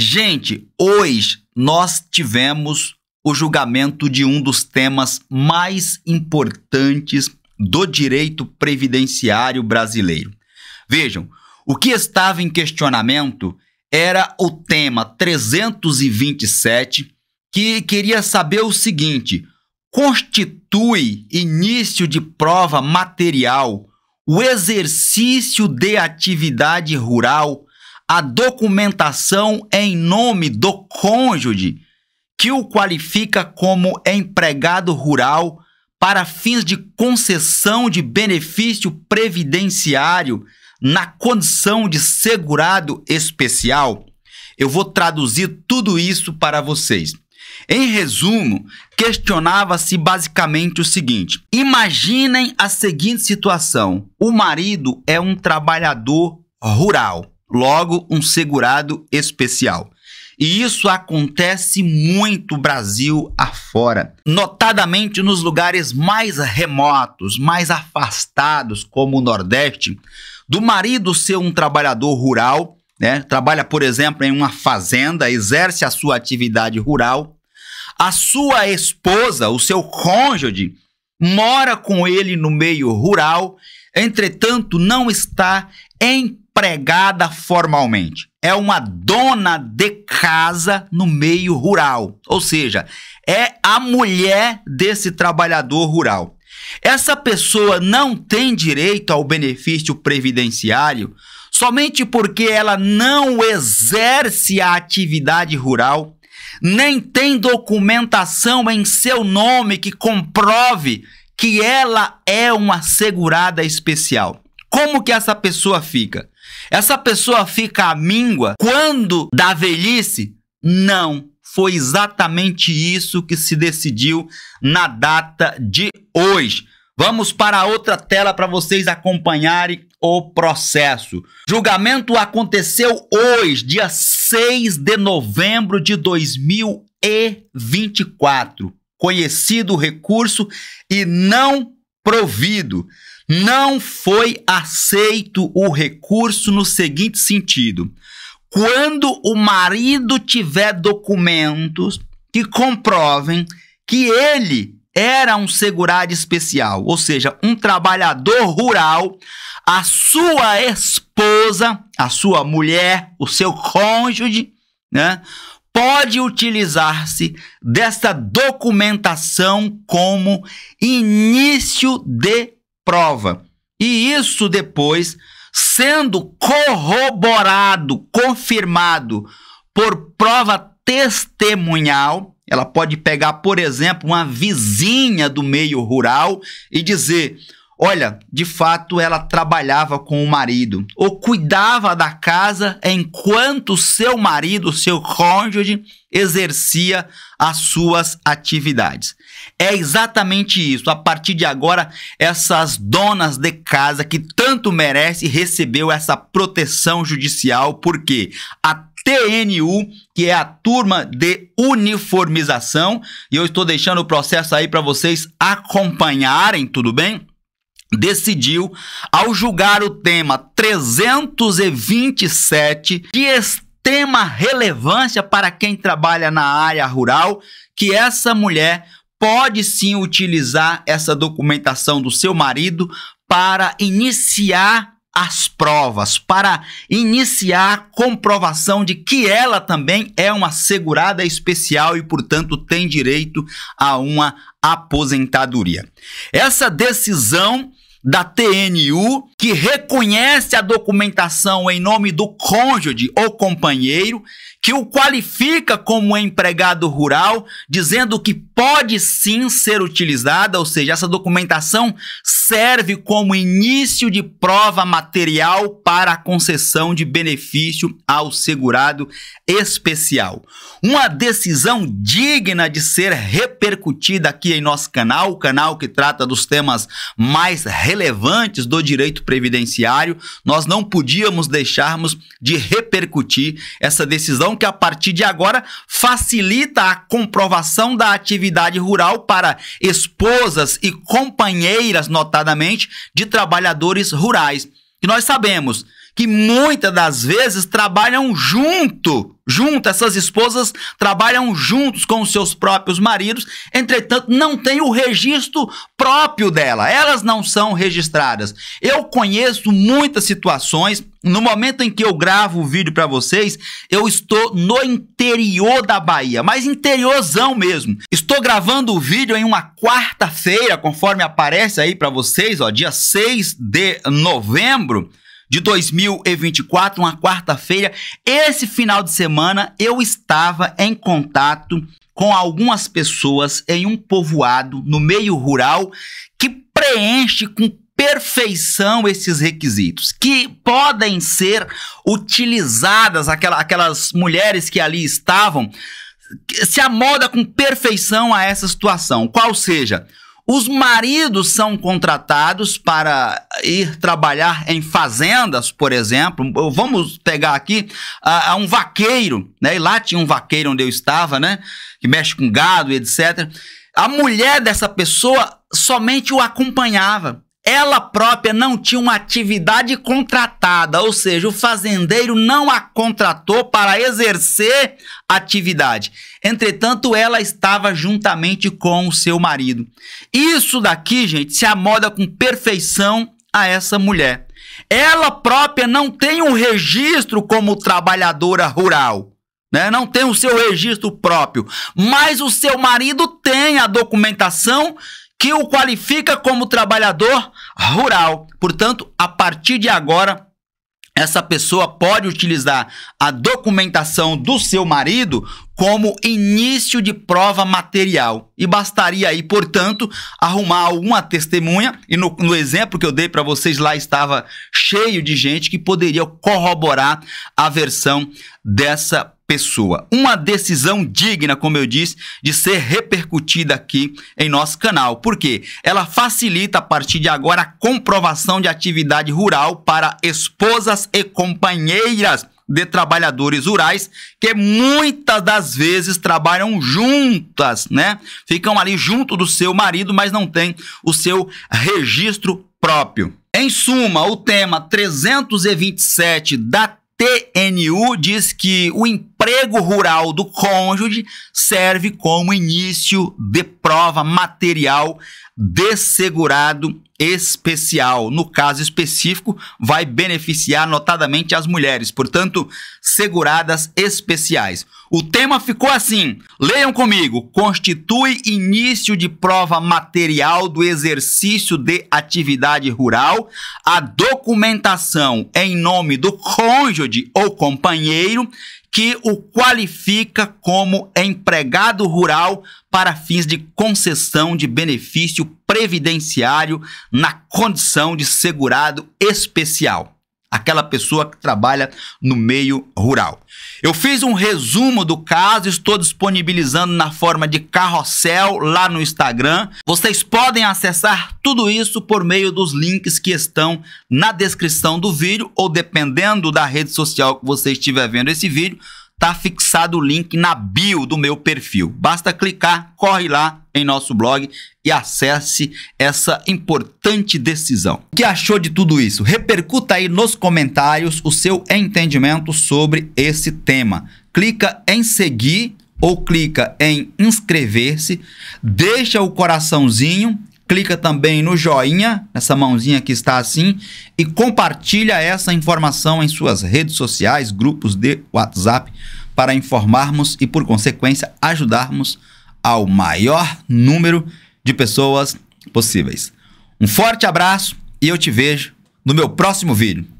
Gente, hoje nós tivemos o julgamento de um dos temas mais importantes do direito previdenciário brasileiro. Vejam, o que estava em questionamento era o tema 327, que queria saber o seguinte: constitui início de prova material o exercício de atividade rural a documentação em nome do cônjuge que o qualifica como empregado rural para fins de concessão de benefício previdenciário na condição de segurado especial. Eu vou traduzir tudo isso para vocês. Em resumo, questionava-se basicamente o seguinte: imaginem a seguinte situação. O marido é um trabalhador rural logo um segurado especial. E isso acontece muito Brasil afora, notadamente nos lugares mais remotos, mais afastados, como o Nordeste, do marido ser um trabalhador rural, né? Trabalha, por exemplo, em uma fazenda, exerce a sua atividade rural. A sua esposa, o seu cônjuge, mora com ele no meio rural, entretanto, não está em empregada formalmente. É uma dona de casa no meio rural, ou seja, é a mulher desse trabalhador rural. Essa pessoa não tem direito ao benefício previdenciário somente porque ela não exerce a atividade rural, nem tem documentação em seu nome que comprove que ela é uma segurada especial. Como que essa pessoa fica? Essa pessoa fica à míngua quando da velhice? Não. Foi exatamente isso que se decidiu na data de hoje. Vamos para outra tela para vocês acompanharem o processo. Julgamento aconteceu hoje, dia 6 de novembro de 2024. Conhecido o recurso e não provido. Não foi aceito o recurso no seguinte sentido: quando o marido tiver documentos que comprovem que ele era um segurado especial, ou seja, um trabalhador rural, a sua esposa, a sua mulher, o seu cônjuge, né, pode utilizar-se desta documentação como início de prova. E isso depois sendo corroborado, confirmado por prova testemunhal. Ela pode pegar, por exemplo, uma vizinha do meio rural e dizer: Olha, de fato ela trabalhava com o marido ou cuidava da casa enquanto seu marido, seu cônjuge, exercia as suas atividades. É exatamente isso. A partir de agora, essas donas de casa que tanto merece recebeu essa proteção judicial porque a TNU, que é a turma de uniformização, e eu estou deixando o processo aí para vocês acompanharem, tudo bem? decidiu, ao julgar o tema 327, de extrema relevância para quem trabalha na área rural, que essa mulher pode sim utilizar essa documentação do seu marido para iniciar as provas, para iniciar a comprovação de que ela também é uma segurada especial e, portanto, tem direito a uma aposentadoria. Essa decisão da TNU, que reconhece a documentação em nome do cônjuge ou companheiro, que o qualifica como empregado rural, dizendo que pode sim ser utilizada, ou seja, essa documentação serve como início de prova material para a concessão de benefício ao segurado especial. Uma decisão digna de ser repercutida aqui em nosso canal, o canal que trata dos temas mais relevantes do direito previdenciário, nós não podíamos deixarmos de repercutir essa decisão que, a partir de agora, facilita a comprovação da atividade rural para esposas e companheiras, notadamente, de trabalhadores rurais. E nós sabemos que muitas das vezes trabalham junto, junto, essas esposas trabalham juntos com seus próprios maridos, entretanto, não tem o registro próprio dela, elas não são registradas. Eu conheço muitas situações, no momento em que eu gravo o vídeo para vocês, eu estou no interior da Bahia, mas interiorzão mesmo. Estou gravando o vídeo em uma quarta-feira, conforme aparece aí para vocês, ó, dia 6 de novembro de 2024, uma quarta-feira. Esse final de semana eu estava em contato com algumas pessoas em um povoado no meio rural que preenche com perfeição esses requisitos, que podem ser utilizadas aquelas, aquelas mulheres que ali estavam, se amoda com perfeição a essa situação. Qual seja, os maridos são contratados para ir trabalhar em fazendas, por exemplo. Vamos pegar aqui uh, um vaqueiro, né? E lá tinha um vaqueiro onde eu estava, né? Que mexe com gado, etc. A mulher dessa pessoa somente o acompanhava ela própria não tinha uma atividade contratada, ou seja, o fazendeiro não a contratou para exercer atividade. Entretanto, ela estava juntamente com o seu marido. Isso daqui, gente, se amoda com perfeição a essa mulher. Ela própria não tem um registro como trabalhadora rural. Né? Não tem o seu registro próprio, mas o seu marido tem a documentação que o qualifica como trabalhador rural. Portanto, a partir de agora, essa pessoa pode utilizar a documentação do seu marido como início de prova material. E bastaria aí, portanto, arrumar alguma testemunha, e no, no exemplo que eu dei para vocês lá estava cheio de gente que poderia corroborar a versão dessa pessoa. Uma decisão digna, como eu disse, de ser repercutida aqui em nosso canal, porque ela facilita a partir de agora a comprovação de atividade rural para esposas e companheiras de trabalhadores rurais que muitas das vezes trabalham juntas, né? Ficam ali junto do seu marido, mas não tem o seu registro próprio. Em suma, o tema 327 da TNU diz que o emprego rural do cônjuge serve como início de prova material de segurado especial. No caso específico, vai beneficiar notadamente as mulheres, portanto, seguradas especiais. O tema ficou assim: leiam comigo. Constitui início de prova material do exercício de atividade rural a documentação em nome do cônjuge ou companheiro que o qualifica como empregado rural para fins de concessão de benefício previdenciário na condição de segurado especial aquela pessoa que trabalha no meio rural. Eu fiz um resumo do caso, estou disponibilizando na forma de carrossel lá no Instagram. Vocês podem acessar tudo isso por meio dos links que estão na descrição do vídeo ou dependendo da rede social que você estiver vendo esse vídeo Tá fixado o link na bio do meu perfil. Basta clicar, corre lá em nosso blog e acesse essa importante decisão. O que achou de tudo isso? Repercuta aí nos comentários o seu entendimento sobre esse tema. Clica em seguir ou clica em inscrever-se, deixa o coraçãozinho, clica também no joinha, nessa mãozinha que está assim, e compartilha essa informação em suas redes sociais, grupos de WhatsApp para informarmos e, por consequência, ajudarmos ao maior número de pessoas possíveis. Um forte abraço e eu te vejo no meu próximo vídeo.